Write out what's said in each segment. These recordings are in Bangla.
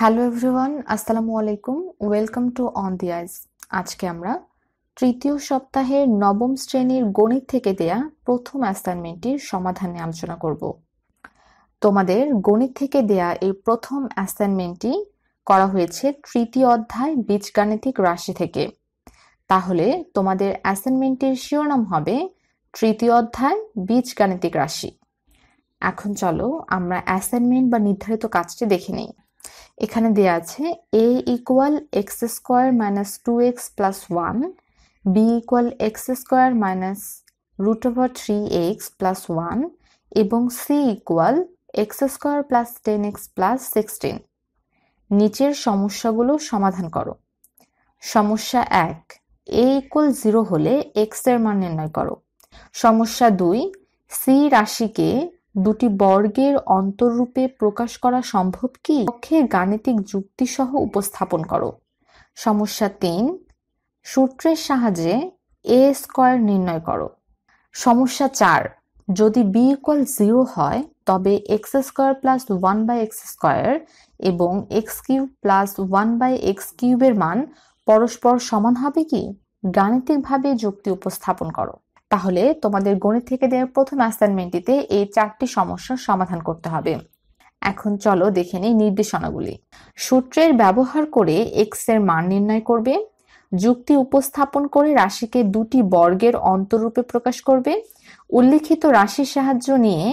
হ্যালো এভরিওয়ান আসসালামু আলাইকুম welcome to on the ice আজকে আমরা তৃতীয় সপ্তাহের নবম শ্রেণীর গণিত থেকে দেয়া প্রথম অ্যাসাইনমেন্টটির সমাধানে আলোচনা করব তোমাদের গণিত থেকে দেয়া এই প্রথম অ্যাসাইনমেন্টটি করা হয়েছে তৃতীয় অধ্যায় বীজগাণিতিক রাশি থেকে তাহলে তোমাদের অ্যাসাইনমেন্টের শিরোনাম হবে তৃতীয় অধ্যায় বীজগাণিতিক রাশি এখন চলো আমরা অ্যাসাইনমেন্ট বা নির্ধারিত কাজটি দেখে নিই এখানে দেয়া আছে A equal x square minus two x plus one B equal x square minus root over three x plus one এবং C equal x square plus ten x plus sixteen নিচের সমস্যাগুলো সমাধান করো সমস্যা এক এ ইকুয়াল জিরো হলে এক্স এর মান নির্ণয় করো সমস্যা দুই সি রাশিকে দুটি বর্গের অন্তররূপে প্রকাশ করা সম্ভব কি পক্ষে গাণিতিক যুক্তিসহ উপস্থাপন করো সমস্যা তিন সূত্রের সাহায্যে এ স্কোয়ার নির্ণয় করো সমস্যা চার যদি বি ইকুয়াল জিরো হয় তবে x square plus one by x square এবং x cube plus one by x কিউবের মান পরস্পর সমান হবে কি গাণিতিকভাবে যুক্তি উপস্থাপন করো তাহলে তোমাদের গণিত থেকে দেওয়া প্রথম অ্যাসাইনমেন্টটিতে এই চারটি সমস্যার সমাধান করতে হবে এখন চলো দেখে নিই নির্দেশনাগুলি সূত্রের ব্যবহার করে এক্স এর মান নির্ণয় করবে যুক্তি উপস্থাপন করে রাশিকে দুটি বর্গের অন্তরূপে প্রকাশ করবে উল্লিখিত রাশির সাহায্য নিয়ে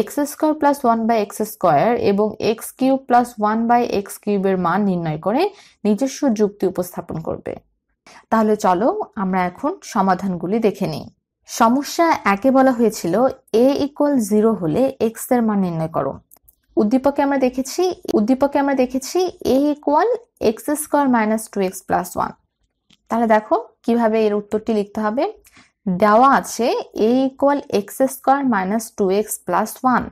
x square plus one by x square এবং x cube plus one by x কিউবের মান নির্ণয় করে নিজস্ব যুক্তি উপস্থাপন করবে তাহলে চলো আমরা এখন সমাধানগুলি দেখে নিই সমস্যা একে বলা হয়েছিল এ ইকুয়াল জিরো হলে এক্স এর মান নির্ণয় করো উদ্দীপকে আমরা দেখেছি উদ্দীপকে আমরা দেখেছি A equal x square minus two x plus one তাহলে দেখো কিভাবে এর উত্তরটি লিখতে হবে দেওয়া আছে A equal x square minus two x plus one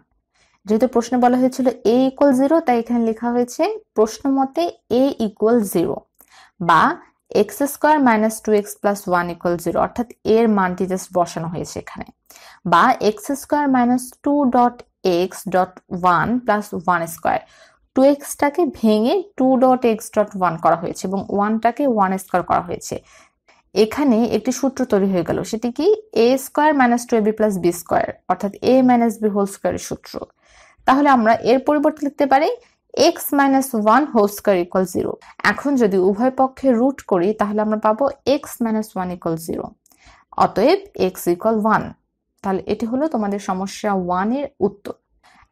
যেহেতু প্রশ্নে বলা হয়েছিল এ ইকুয়াল জিরো তাই এখানে লেখা হয়েছে প্রশ্ন মতে এ ইকুয়াল জিরো বা x square minus two x plus one equal zero অর্থাৎ এর মানটি জাস্ট বসানো হয়েছে এখানে বা x square minus two dot x dot one plus one square two এক্সটাকে ভেঙে two dot x dot one করা হয়েছে এবং ওয়ানটাকে ওয়ান স্কোয়ার করা হয়েছে এখানে একটি সূত্র তৈরি হয়ে গেল সেটি কি A square minus two A B plus B square অর্থাৎ এ মাইনাস বি হোল স্কোয়ারের সূত্র তাহলে আমরা এর পরিবর্তে লিখতে পারি x minus one whole square equal zero এখন যদি উভয় পক্ষে রুট করি তাহলে আমরা পাবো x minus one equal zero অতএব এক্স ইকুয়াল ওয়ান তাহলে এটি হলো তোমাদের সমস্যা ওয়ানের উত্তর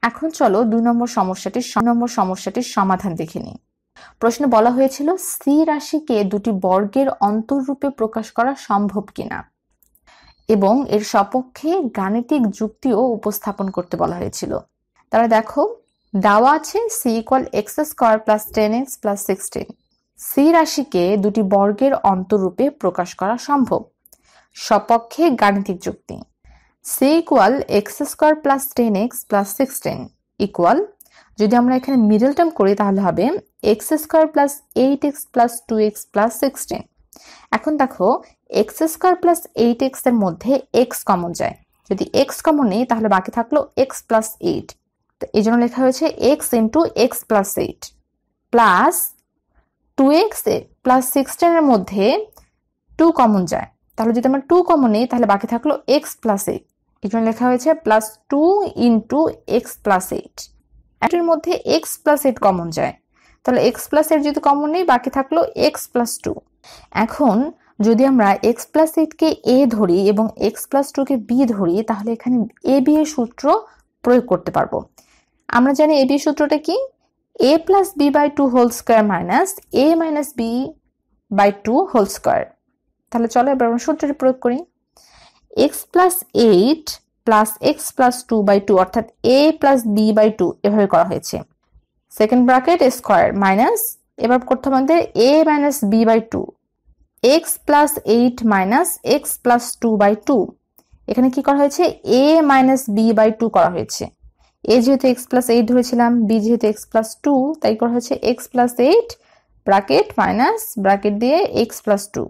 এখন চলো দুই নম্বর সমস্যাটির নম্বর সমস্যাটির সমাধান দেখে নিই প্রশ্নে বলা হয়েছিল সি রাশিকে দুটি বর্গের অন্তররূপে প্রকাশ করা সম্ভব কিনা এবং এর সপক্ষে গাণিতিক যুক্তিও উপস্থাপন করতে বলা হয়েছিল তারা দেখো দেওয়া আছে C equal x square plus ten x plus sixteen C রাশিকে দুটি বর্গের অন্তরূপে প্রকাশ করা সম্ভব সপক্ষে গাণিতিক যুক্তি C equal x square plus ten x plus sixteen equal যদি আমরা এখানে মিডল টার্ম করি তাহলে হবে x square plus eight x plus two x plus sixteen এখন দেখো এক্স স্কোয়ার প্লাস এইট এক্সের মধ্যে এক্স কমন যায় যদি এক্স কমন নেই তাহলে বাকি থাকলো এক্স প্লাস এইট এই জন্য লেখা হয়েছে x into x plus eight plus two x plus সিক্সটিনের মধ্যে টু কমন যায় তাহলে যদি আমরা টু কমন নেই তাহলে বাকি থাকলো এক্স প্লাস এইট এই জন্য লেখা হয়েছে plus two into x plus eight এটির মধ্যে এক্স প্লাস এইট কমন যায় তাহলে এক্স প্লাস এইট যদি কমন নেই বাকি থাকলো এক্স প্লাস টু এখন যদি আমরা এক্স প্লাস এইটকে এ ধরি এবং এক্স প্লাস টুকে বি ধরি তাহলে এখানে এ বি এর সূত্র প্রয়োগ করতে পারবো আমরা জানি এবি সূত্রটা কি A plus B by two whole square minus A minus B by two whole square তাহলে চলো এবার আমরা সূত্রটি প্রয়োগ করি x plus eight plus x plus two by two অর্থাৎ A plus B by two এভাবে করা হয়েছে সেকেন্ড ব্রাকেট স্কোয়ার মাইনাস এবার করতে আমাদের A minus B by two x plus eight minus x plus two by two এখানে কি করা হয়েছে A minus B by two করা হয়েছে এ যেহেতু এক্স প্লাস এইট ধরেছিলাম বি যেহেতু এক্স প্লাস টু তাই করা হচ্ছে x plus eight bracket minus bracket দিয়ে x plus two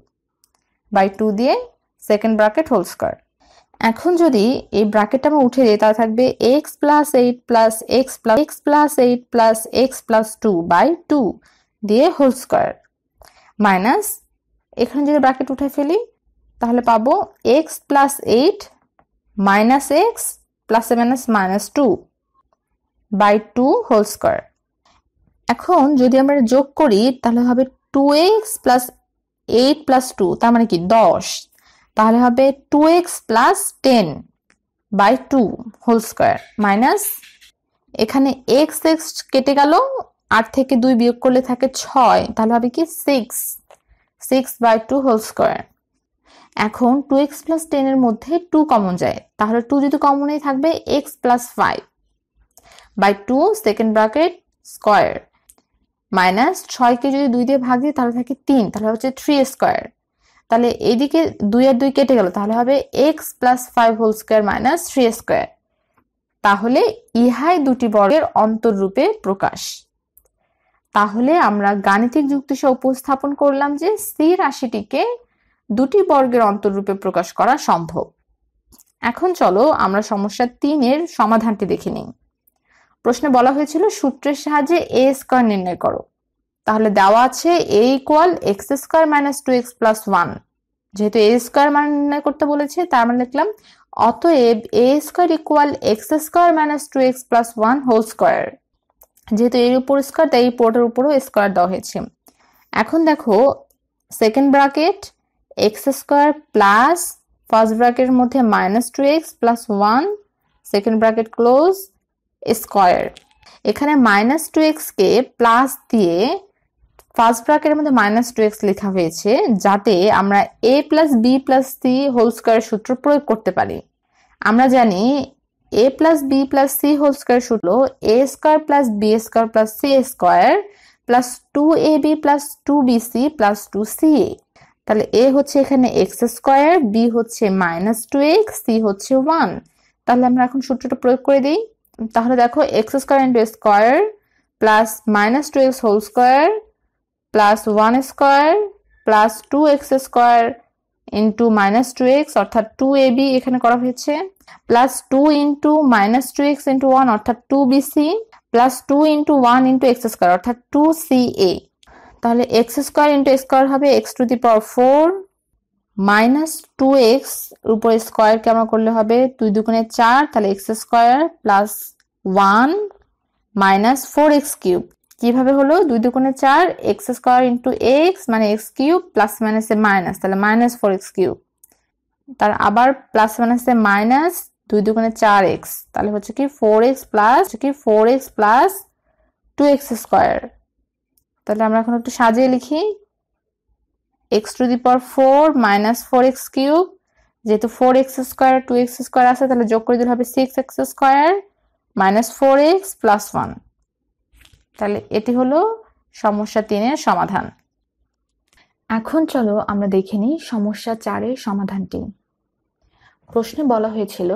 by two দিয়ে সেকেন্ড ব্রাকেট হোল স্কোয়ার এখন যদি এই ব্রাকেটটা আমার উঠে দিই তাহলে থাকবে x plus eight plus x plus x plus eight plus x plus two by two দিয়ে হোল স্কোয়ার মাইনাস এখানে যদি ব্রাকেট উঠে ফেলি তাহলে পাবো x plus eight minus x plus minus minus two by two whole square এখন যদি আমরা যোগ করি তাহলে হবে two x plus eight plus two তার মানে কি দশ তাহলে হবে two x plus ten by two whole square minus এখানে এক্স এক্স কেটে গেল আট থেকে দুই বিয়োগ করলে থাকে ছয় তাহলে হবে কি six six by two whole square এখন টু এক্স প্লাস টেনের মধ্যে টু কমন যায় তাহলে টু যদি কমনই থাকবে x plus five by two second bracket square minus ছয়কে যদি দুই দিয়ে ভাগ দিই তাহলে থাকে তিন তাহলে হচ্ছে থ্রি স্কোয়ার তাহলে এইদিকে দুই আর দুই কেটে গেল তাহলে হবে x plus five whole square minus three square তাহলে ইহাই দুটি বর্গের অন্তররূপে প্রকাশ তাহলে আমরা গাণিতিক যুক্তি সহ উপস্থাপন করলাম যে সি রাশিটিকে দুটি বর্গের অন্তররূপে প্রকাশ করা সম্ভব এখন চলো আমরা সমস্যা তিনের সমাধানটি দেখে নিই প্রশ্নে বলা হয়েছিল সূত্রের সাহায্যে এ স্কোয়ার নির্ণয় করো তাহলে দেওয়া আছে A equal x square minus two x plus one যেহেতু এ স্কোয়ার মান নির্ণয় করতে বলেছে তার মানে লিখলাম অতএব A square equal x square minus two x plus one whole square যেহেতু এর উপর স্কোয়ার তাই এই পোর্টের উপরও স্কোয়ার দেওয়া হয়েছে এখন দেখো second bracket x square plus first ব্রাকেটের মধ্যে minus two x plus one second bracket close square এখানে মাইনাস টু এক্সকে প্লাস দিয়ে ফার্স্ট ব্র্যাকেটের মধ্যে মাইনাস টু এক্স লেখা হয়েছে যাতে আমরা A plus B plus C whole square সূত্র প্রয়োগ করতে পারি আমরা জানি A plus B plus C whole square সূত্র A square plus B square plus C square plus two A B plus two B C plus two C A তাহলে এ হচ্ছে এখানে এক্স স্কোয়ার বি হচ্ছে মাইনাস টু এক্স সি হচ্ছে ওয়ান তাহলে আমরা এখন সূত্রটা প্রয়োগ করে দিই তাহলে দেখো X square into square plus minus two X whole square plus one square plus two X square into minus two X অর্থাৎ টু এ বি এখানে করা হয়েছে plus two into minus two X into one অর্থাৎ two B C plus two into one into X square অর্থাৎ টু সি এ তাহলে এক্স স্কোয়ার ইন্টু স্কোয়ার হবে X to the power four minus two X উপরে স্কোয়ারকে আমরা করলে হবে দুই দুগুণে চার তাহলে X square plus one minus four X cube কিভাবে হলো দুই দুকোণে চার এক্স স্কোয়ার ইন্টু এক্স মানে এক্স কিউব প্লাস মাইনাসে মাইনাস তাহলে মাইনাস ফোর এক্স কিউব তার আবার প্লাস মাইনাসে মাইনাস দুই দুগুণে চার এক্স তাহলে হচ্ছে কি ফোর এক্স প্লাস কি four X plus two X square তাহলে আমরা এখন একটু সাজিয়ে লিখি X to the power four minus four X cube যেহেতু four X square two X square আছে তাহলে যোগ করে দিলে হবে six X square minus four X plus one তাহলে এটি হলো সমস্যা তিনের সমাধান এখন চলো আমরা দেখে নিই সমস্যা চারের সমাধানটি প্রশ্নে বলা হয়েছিল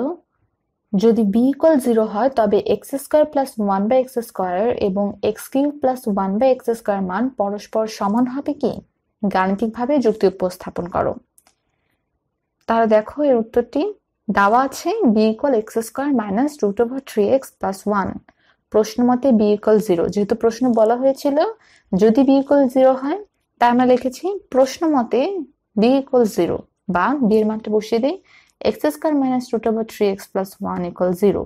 যদি বি ইকুয়াল জিরো হয় তবে x square plus one by x square এবং x cube plus one by x square মান পরস্পর সমান হবে কি গাণিতিকভাবে যুক্তি উপস্থাপন করো তাহলে দেখো এর উত্তরটি দাওয়া আছে B equal x square minus root over three x plus one প্রশ্ন মতে বি ইকুয়াল জিরো যেহেতু প্রশ্ন বলা হয়েছিল যদি বি ইকুয়াল জিরো হয় তাই আমরা লিখেছি প্রশ্ন মতে বি ইকুয়াল জিরো বা বি এর মানটা বসিয়ে দিই X square minus root over three x plus one equal zero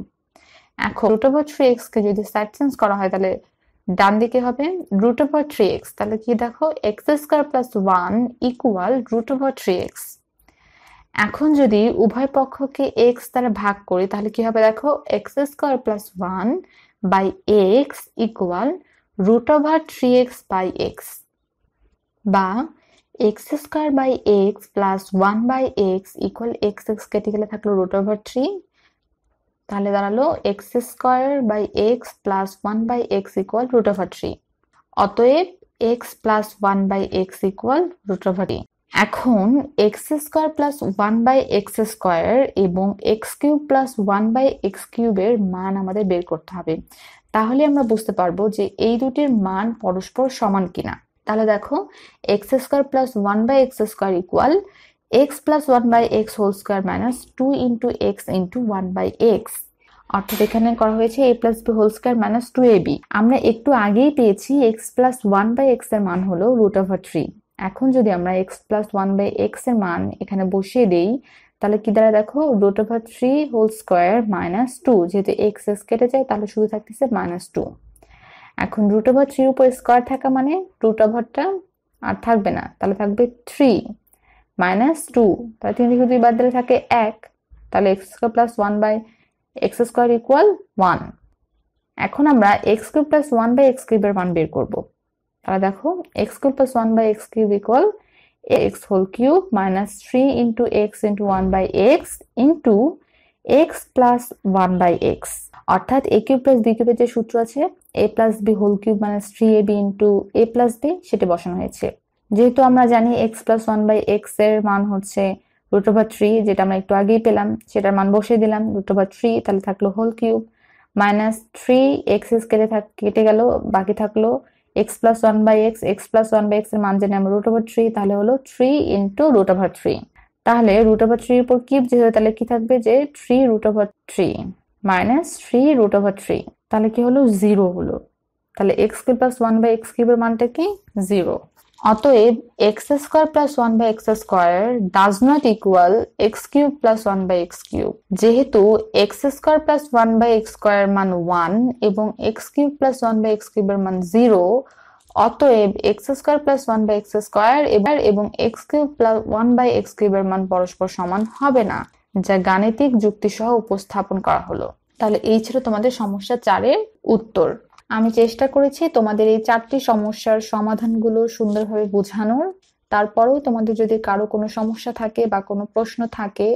এখন রুট ওভার থ্রি এক্স কে যদি সাইড চেঞ্জ করা হয় তাহলে ডান দিকে হবে রুট ওভার থ্রি এক্স তাহলে কি দেখো X square plus one equal root over three X এখন যদি উভয় পক্ষকে এক্স দ্বারা ভাগ করি তাহলে কি হবে দেখো X square plus one by X equal root over three X by X বা x square by X plus one by X equal X x কেটে গেলে থাকলো রুট ওভার থ্রি তাহলে দাঁড়ালো X square by X plus one by X equal root over three অতএব X plus one by X equal root over three এখন X square plus one by x square এবং x cube plus one by x কিউবের মান আমাদের বের করতে হবে তাহলে আমরা বুঝতে পারবো যে এই দুটির মান পরস্পর সমান কিনা তাহলে দেখো X square plus one by x square equal X plus one by X whole square minus two into X into one by X অর্থাৎ এখানে করা হয়েছে A plus B whole square minus two A B আমরা একটু আগেই পেয়েছি X plus one by X এর মান হলো রুট ওভার থ্রি এখন যদি আমরা X plus one by X এর মান এখানে বসিয়ে দেই তাহলে কি দ্বারা দেখো root over three whole square minus two যেহেতু এক্স এস কেটে যায় তাহলে শুধু থাকতেছে মাইনাস টু এখন রুট ওভার থ্রির উপর স্কোয়ার থাকা মানে রুট ওভারটা আর থাকবে না তাহলে থাকবে থ্রি মাইনাস টু তাহলে তিন দিকে দুই বাদ দিলে থাকে এক তাহলে X square plus one by x square equal one এখন আমরা X cube plus one by x কিউবের মান বের করবো দেখো X cube plus one by X cube equal X whole cube minus three into X into one by X into x plus one by X অর্থাৎ এ কিউব প্লাস বি কিউবের যে সূত্র আছে A plus B whole cube minus three A B into A plus B সেটি বসানো হয়েছে যেহেতু আমরা জানি X plus one by X এর মান হচ্ছে রুট ওভার থ্রি যেটা আমরা একটু আগেই পেলাম সেটার মান বসিয়ে দিলাম রুট ওভার থ্রি তাহলে থাকলো whole cube minus three X কেটে থাক কেটে গেল বাকি থাকলো X plus one by X X plus one by X এর মান জানি আমরা রুট ওভার থ্রি তাহলে হলো three into root over three তাহলে রুট ওভার থ্রির উপর কিউব যেহেতু তাহলে কি থাকবে যে three root over three minus three root over three তাহলে কি হলো জিরো হলো তাহলে X cube plus one by x কিউবের মানটা কি জিরো অতএব X square plus one by x square does not equal X cube plus one by X cube যেহেতু X square plus one by x square মান ওয়ান এবং x cube plus one by x কিউবের মান জিরো অতএব X square plus one by x square এবার এবং x cube plus one by x কিউবের মান পরস্পর সমান হবে না যা গাণিতিক যুক্তিসহ উপস্থাপন করা হলো তাহলে এই ছিল তোমাদের সমস্যা চারের উত্তর আমি চেষ্টা করেছি তোমাদের এই চারটি সমস্যার সমাধানগুলো সুন্দরভাবে বোঝানোর তারপরেও তোমাদের যদি কারো কোনো সমস্যা থাকে বা কোনো প্রশ্ন থাকে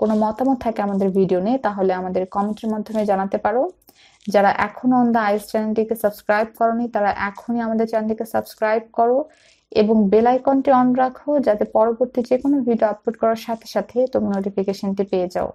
কোনো মতামত থাকে আমাদের ভিডিও নিয়ে তাহলে আমাদের কমেন্টের মাধ্যমে জানাতে পারো যারা এখনো অন দ্য আইস চ্যানেলটিকে সাবস্ক্রাইব করনি তারা এখনই আমাদের চ্যানেলটিকে সাবস্ক্রাইব করো এবং বেল আইকনটি অন রাখো যাতে পরবর্তী যে কোনো ভিডিও আপলোড করার সাথে সাথে তুমি নোটিফিকেশনটি পেয়ে যাও